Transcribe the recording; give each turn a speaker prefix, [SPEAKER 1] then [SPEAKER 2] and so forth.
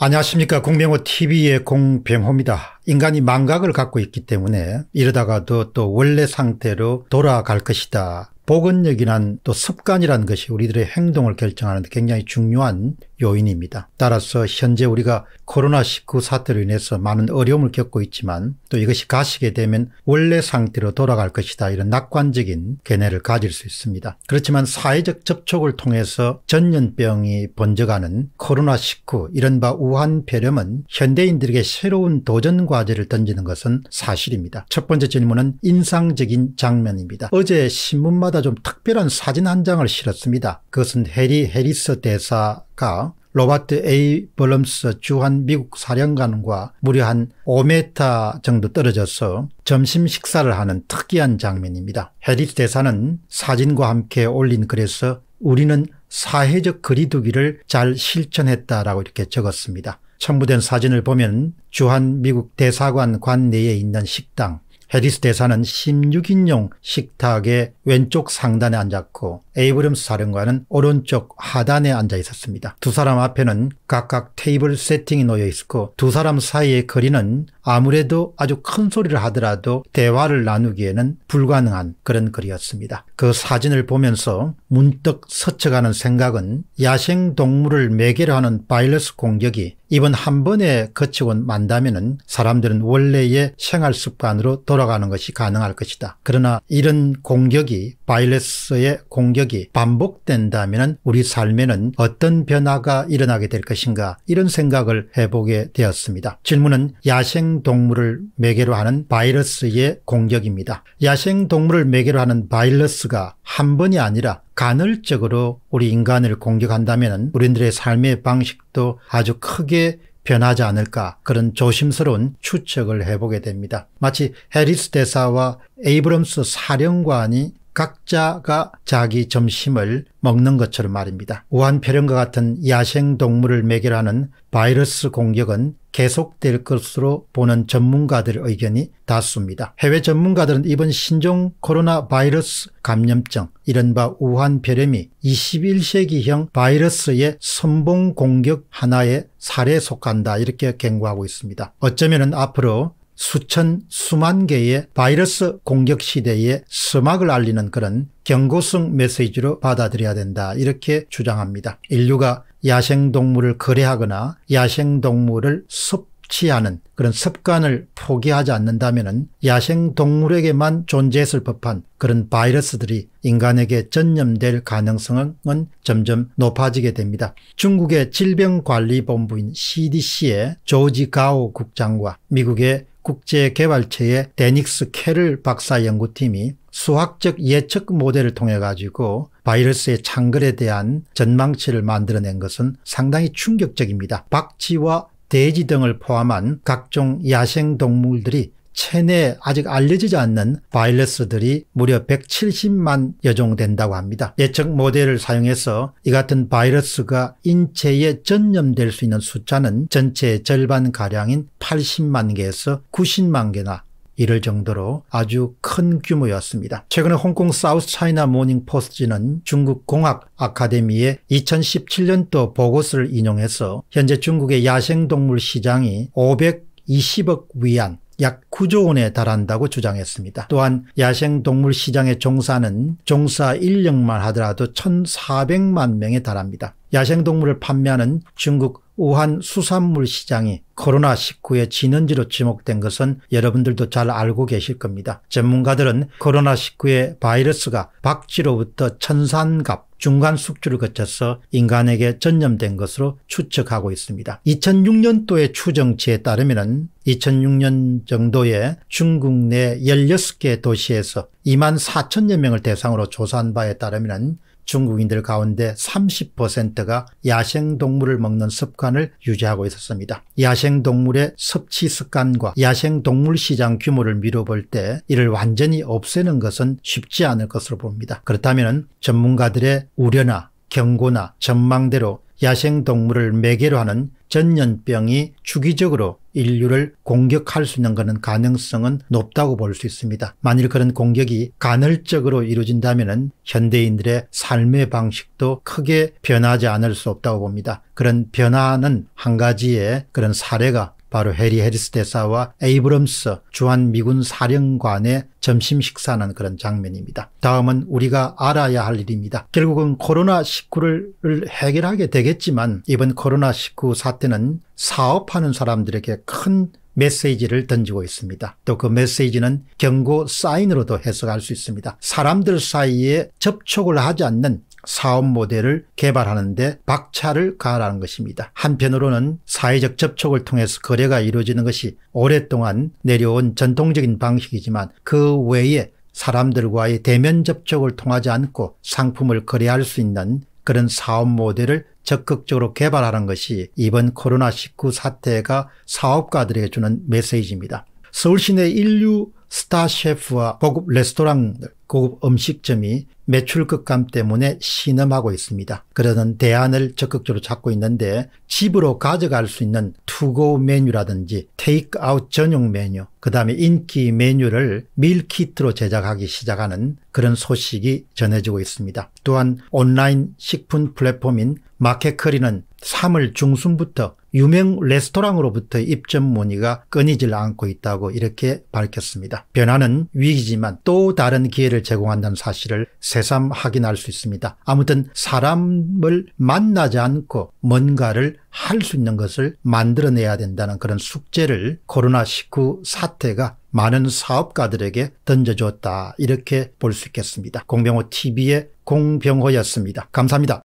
[SPEAKER 1] 안녕하십니까. 공병호 TV의 공병호입니다. 인간이 망각을 갖고 있기 때문에 이러다가도 또 원래 상태로 돌아갈 것이다. 보건력이란또 습관이란 것이 우리들의 행동을 결정하는 데 굉장히 중요한 요인입니다. 따라서 현재 우리가 코로나19 사태로 인해서 많은 어려움을 겪고 있지만 또 이것이 가시게 되면 원래 상태로 돌아갈 것이다 이런 낙관적인 견해를 가질 수 있습니다. 그렇지만 사회적 접촉을 통해서 전염병이 번져가는 코로나19 이른바 우한폐렴은 현대인들에게 새로운 도전과 과제를 던지는 것은 사실입니다. 첫 번째 질문은 인상적인 장면입니다. 어제 신문마다 좀 특별한 사진 한 장을 실었습니다. 그것은 해리 해리스 대사가 로버트 A. 벌럼스 주한 미국 사령관과 무려 한 5m 정도 떨어져서 점심 식사를 하는 특이한 장면입니다. 해리스 대사는 사진과 함께 올린 글에서 우리는 사회적 거리두기를 잘 실천했다라고 이렇게 적었습니다. 첨부된 사진을 보면 주한 미국 대사관 관 내에 있는 식당, 해리스 대사는 16인용 식탁의 왼쪽 상단에 앉았고 에이브럼스 사령관은 오른쪽 하단에 앉아 있었습니다. 두 사람 앞에는 각각 테이블 세팅이 놓여 있었고 두 사람 사이의 거리는 아무래도 아주 큰 소리를 하더라도 대화를 나누기에는 불가능한 그런 거리였습니다. 그 사진을 보면서 문득 서쳐가는 생각은 야생동물을 매개로 하는 바이러스 공격이 이번 한 번에 거치고 만다면 사람들은 원래의 생활 습관으로 돌아가는 것이 가능할 것이다. 그러나 이런 공격이 바이러스의 공격이 반복된다면 우리 삶에는 어떤 변화가 일어나게 될 것인가 이런 생각을 해보게 되었습니다. 질문은 야생동물을 매개로 하는 바이러스의 공격입니다. 야생동물을 매개로 하는 바이러스가 한 번이 아니라 간헐적으로 우리 인간을 공격한다면 우리들의 삶의 방식도 아주 크게 변하지 않을까 그런 조심스러운 추측을 해보게 됩니다. 마치 해리스 대사와 에이브럼스 사령관이 각자가 자기 점심을 먹는 것처럼 말입니다. 우한폐렴과 같은 야생동물을 매결하는 바이러스 공격은 계속될 것으로 보는 전문가들의 의견이 다수입니다. 해외 전문가들은 이번 신종 코로나 바이러스 감염증 이른바 우한폐렴이 21세기형 바이러스의 선봉 공격 하나의 사례에 속한다 이렇게 경고하고 있습니다. 어쩌면 앞으로 수천 수만 개의 바이러스 공격 시대에 서막을 알리는 그런 경고성 메시지로 받아들여야 된다 이렇게 주장합니다. 인류가 야생동물을 거래하거나 야생동물을 섭취하는 그런 습관을 포기하지 않는다면 야생동물에게만 존재했을 법한 그런 바이러스들이 인간에게 전염될 가능성은 점점 높아지게 됩니다. 중국의 질병관리본부인 CDC의 조지 가오 국장과 미국의 국제개발체의 데닉스 케를 박사 연구팀이 수학적 예측 모델을 통해 가지고 바이러스의 창궐에 대한 전망치를 만들어낸 것은 상당히 충격적입니다. 박쥐와 돼지 등을 포함한 각종 야생동물들이 체내 에 아직 알려지지 않는 바이러스들이 무려 170만 여종된다고 합니다. 예측 모델을 사용해서 이 같은 바이러스가 인체에 전염될 수 있는 숫자는 전체 절반가량인 80만 개에서 90만 개나 이럴 정도로 아주 큰 규모였습니다. 최근에 홍콩 사우스 차이나 모닝 포스트지는 중국 공학 아카데미의 2017년도 보고서를 인용해서 현재 중국의 야생동물 시장이 520억 위안 약 9조 원에 달한다고 주장했습니다. 또한 야생동물 시장에 종사는 종사 인력만 하더라도 1,400만 명에 달합니다. 야생동물을 판매하는 중국 우한 수산물 시장이 코로나19의 진원지로 지목된 것은 여러분들도 잘 알고 계실 겁니다. 전문가들은 코로나19의 바이러스가 박쥐로부터 천산갑 중간 숙주를 거쳐서 인간에게 전염된 것으로 추측하고 있습니다. 2006년도의 추정치에 따르면 2006년 정도에 중국 내 16개 도시에서 2만 4천여 명을 대상으로 조사한 바에 따르면 중국인들 가운데 30%가 야생동물을 먹는 습관을 유지하고 있었습니다. 야생동물의 섭취 습관과 야생동물 시장 규모를 미뤄볼 때 이를 완전히 없애는 것은 쉽지 않을 것으로 봅니다. 그렇다면 전문가들의 우려나 경고나 전망대로 야생동물을 매개로 하는 전염병이 주기적으로 인류를 공격할 수 있는 것은 가능성은 높다고 볼 수 있습니다. 만일 그런 공격이 간헐적으로 이루어진다면 현대인들의 삶의 방식도 크게 변하지 않을 수 없다고 봅니다. 그런 변화는 한 가지의 그런 사례가 바로 해리 해리스 대사와 에이브럼스 주한미군 사령관의 점심 식사는 하 그런 장면입니다. 다음은 우리가 알아야 할 일입니다. 결국은 코로나19를 해결하게 되겠지만 이번 코로나19 사태는 사업하는 사람들에게 큰 메시지를 던지고 있습니다. 또 그 메시지는 경고 사인으로도 해석할 수 있습니다. 사람들 사이에 접촉을 하지 않는 사업 모델을 개발하는데 박차를 가하라는 것입니다. 한편으로는 사회적 접촉을 통해서 거래가 이루어지는 것이 오랫동안 내려온 전통적인 방식이지만 그 외에 사람들과의 대면 접촉을 통하지 않고 상품을 거래할 수 있는 그런 사업 모델을 적극적으로 개발하는 것이 이번 코로나19 사태가 사업가들에게 주는 메시지입니다. 서울시내 인류 스타 셰프와 고급 레스토랑들 고급 음식점이 매출 급감 때문에 신음하고 있습니다. 그러는 대안을 적극적으로 찾고 있는데 집으로 가져갈 수 있는 투고 메뉴라든지 테이크아웃 전용 메뉴 그다음에 인기 메뉴를 밀키트로 제작하기 시작하는 그런 소식이 전해지고 있습니다. 또한 온라인 식품 플랫폼인 마켓커리는 3월 중순부터 유명 레스토랑으로부터 입점 문의가 끊이질 않고 있다고 이렇게 밝혔습니다. 변화는 위기지만 또 다른 기회를 기회를 제공한다는 사실을 새삼 확인할 수 있습니다. 아무튼 사람을 만나지 않고 뭔가를 할 수 있는 것을 만들어내야 된다는 그런 숙제를 코로나19 사태가 많은 사업가들에게 던져줬다 이렇게 볼 수 있겠습니다. 공병호 TV의 공병호였습니다. 감사합니다.